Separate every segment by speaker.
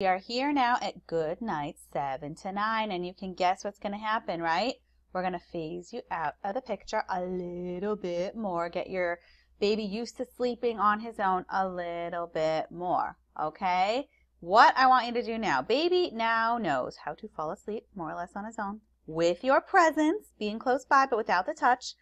Speaker 1: We are here now at good night 7 to 9, and you can guess what's going to happen, right? We're going to phase you out of the picture a little bit more. Get your baby used to sleeping on his own a little bit more, okay? What I want you to do now, baby now knows how to fall asleep more or less on his own with your presence, being close by but without the touch.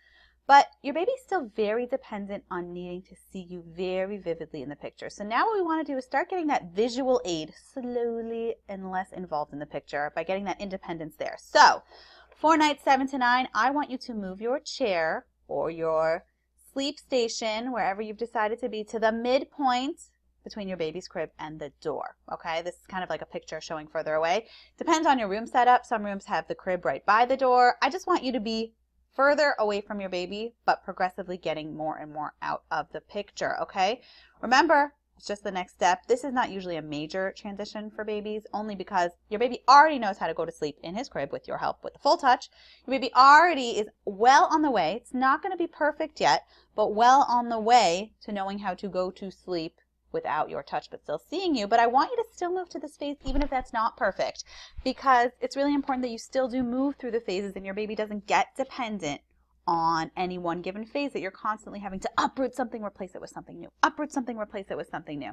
Speaker 1: But your baby's still very dependent on needing to see you very vividly in the picture. So now what we want to do is start getting that visual aid slowly and less involved in the picture by getting that independence there. So for night seven to nine, I want you to move your chair or your sleep station, wherever you've decided to be, to the midpoint between your baby's crib and the door. Okay, this is kind of like a picture showing further away. Depends on your room setup. Some rooms have the crib right by the door. I just want you to be further away from your baby, but progressively getting more and more out of the picture, okay? Remember, it's just the next step. This is not usually a major transition for babies, only because your baby already knows how to go to sleep in his crib with your help with the full touch. Your baby already is well on the way. It's not going to be perfect yet, but well on the way to knowing how to go to sleep without your touch but still seeing you. But I want you to still move to this phase even if that's not perfect because it's really important that you still do move through the phases and your baby doesn't get dependent on any one given phase that you're constantly having to uproot something, replace it with something new, uproot something, replace it with something new.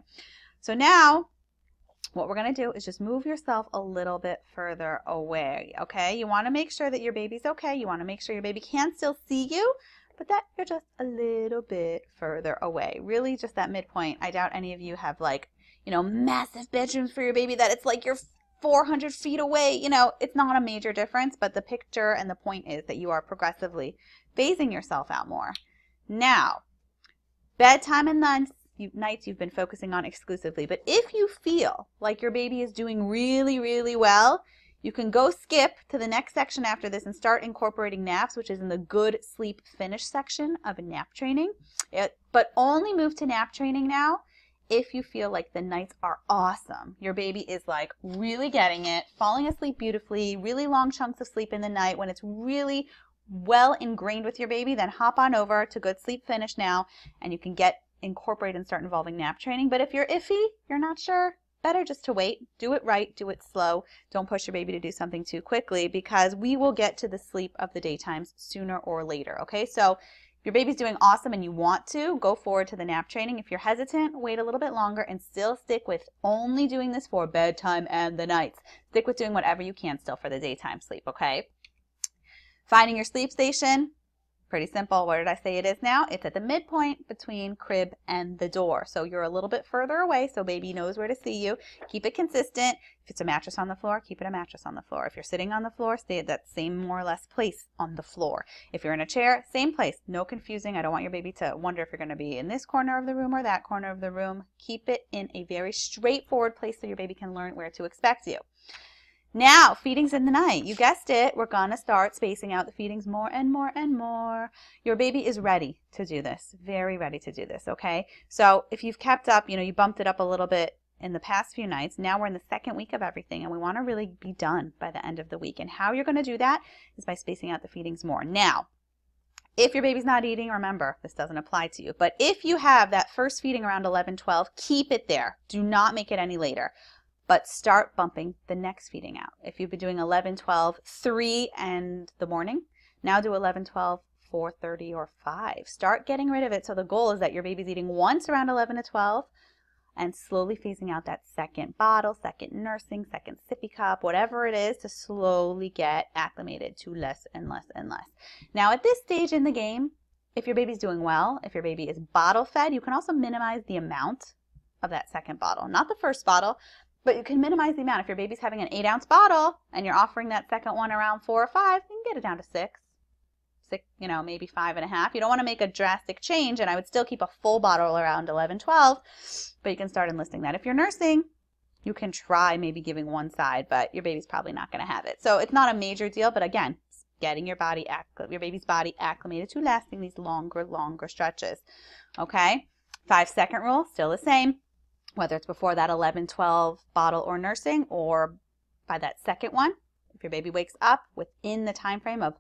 Speaker 1: So now what we're going to do is just move yourself a little bit further away, okay? You want to make sure that your baby's okay. You want to make sure your baby can still see you, but that you're just a little bit further away. Really, just that midpoint. I doubt any of you have like, you know, massive bedrooms for your baby that it's like you're 400 feet away. You know, it's not a major difference, but the picture and the point is that you are progressively phasing yourself out more. Now, bedtime and lunch you, nights you've been focusing on exclusively. But if you feel like your baby is doing really, really well, you can go skip to the next section after this and start incorporating naps, which is in the good sleep finish section of nap training. It, but only move to nap training now if you feel like the nights are awesome. Your baby is like really getting it, falling asleep beautifully, really long chunks of sleep in the night when it's really well ingrained with your baby, then hop on over to good sleep finish now and you can get incorporate and start involving nap training. But if you're iffy, you're not sure, better just to wait, do it right, do it slow. Don't push your baby to do something too quickly because we will get to the sleep of the daytimes sooner or later, okay? So if your baby's doing awesome and you want to, go forward to the nap training. If you're hesitant, wait a little bit longer and still stick with only doing this for bedtime and the nights. Stick with doing whatever you can still for the daytime sleep, okay? Finding your sleep station, Pretty simple. Where did I say it is now? It's at the midpoint between crib and the door. So you're a little bit further away, so baby knows where to see you. Keep it consistent. If it's a mattress on the floor, keep it a mattress on the floor. If you're sitting on the floor, stay at that same more or less place on the floor. If you're in a chair, same place. No confusing. I don't want your baby to wonder if you're going to be in this corner of the room or that corner of the room. Keep it in a very straightforward place so your baby can learn where to expect you. Now, feedings in the night. You guessed it. We're going to start spacing out the feedings more and more and more. Your baby is ready to do this, very ready to do this, okay? So if you've kept up, you know, you bumped it up a little bit in the past few nights. Now we're in the second week of everything, and we want to really be done by the end of the week. And how you're going to do that is by spacing out the feedings more. Now, if your baby's not eating, remember, this doesn't apply to you. But if you have that first feeding around 11, 12, keep it there. Do not make it any later but start bumping the next feeding out. If you've been doing 11, 12, 3 and the morning, now do 11, 12, 4.30 or 5. Start getting rid of it. So the goal is that your baby's eating once around 11 to 12 and slowly phasing out that second bottle, second nursing, second sippy cup, whatever it is to slowly get acclimated to less and less and less. Now at this stage in the game, if your baby's doing well, if your baby is bottle fed, you can also minimize the amount of that second bottle. Not the first bottle, but you can minimize the amount. If your baby's having an 8 ounce bottle and you're offering that second one around 4 or 5, you can get it down to 6. Six, you know, maybe five and a half. You don't want to make a drastic change, and I would still keep a full bottle around 11, 12, but you can start enlisting that. If you're nursing, you can try maybe giving one side, but your baby's probably not going to have it. So it's not a major deal, but again, getting your body your baby's body acclimated to lasting these longer, longer stretches. Okay? Five second rule, still the same whether it's before that 11, 12 bottle or nursing or by that second one. If your baby wakes up within the time frame of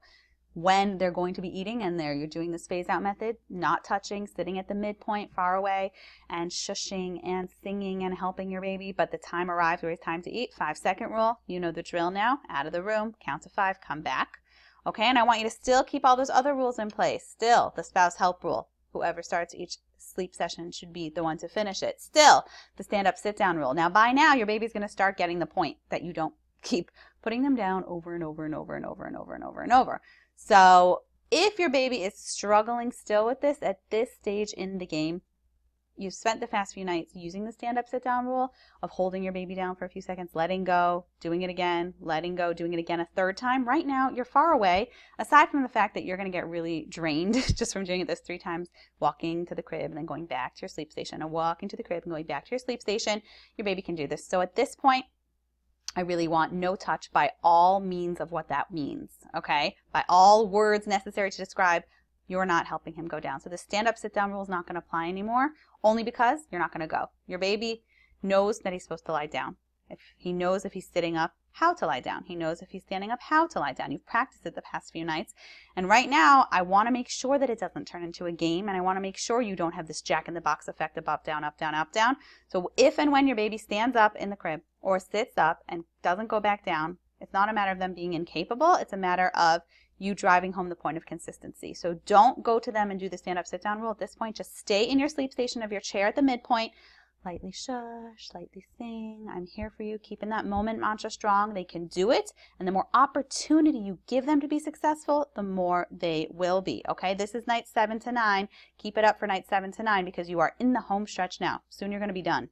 Speaker 1: when they're going to be eating and there you're doing this phase out method, not touching, sitting at the midpoint far away and shushing and singing and helping your baby, but the time arrives where it's time to eat, five second rule, you know the drill now, out of the room, count to five, come back. Okay, and I want you to still keep all those other rules in place. Still, the spouse help rule. Whoever starts each sleep session should be the one to finish it. Still, the stand-up sit-down rule. Now, by now, your baby's going to start getting the point that you don't keep putting them down over and over and over and over and over and over and over. So if your baby is struggling still with this at this stage in the game, you spent the past few nights using the stand up sit down rule of holding your baby down for a few seconds, letting go, doing it again, letting go, doing it again a third time. Right now, you're far away. Aside from the fact that you're going to get really drained just from doing it this three times, walking to the crib and then going back to your sleep station, and walking to the crib and going back to your sleep station, your baby can do this. So at this point, I really want no touch by all means of what that means, okay? By all words necessary to describe you're not helping him go down. So the stand up, sit down rule is not going to apply anymore, only because you're not going to go. Your baby knows that he's supposed to lie down. If he knows if he's sitting up, how to lie down. He knows if he's standing up, how to lie down. You've practiced it the past few nights. And right now, I want to make sure that it doesn't turn into a game, and I want to make sure you don't have this jack in the box effect of up, down, up, down, up, down. So if and when your baby stands up in the crib or sits up and doesn't go back down, it's not a matter of them being incapable. It's a matter of you driving home the point of consistency. So don't go to them and do the stand up, sit down rule at this point. Just stay in your sleep station of your chair at the midpoint. Lightly shush, lightly sing, I'm here for you, keeping that moment mantra strong. They can do it. And the more opportunity you give them to be successful, the more they will be. Okay, this is night seven to nine. Keep it up for night seven to nine because you are in the home stretch now. Soon you're going to be done.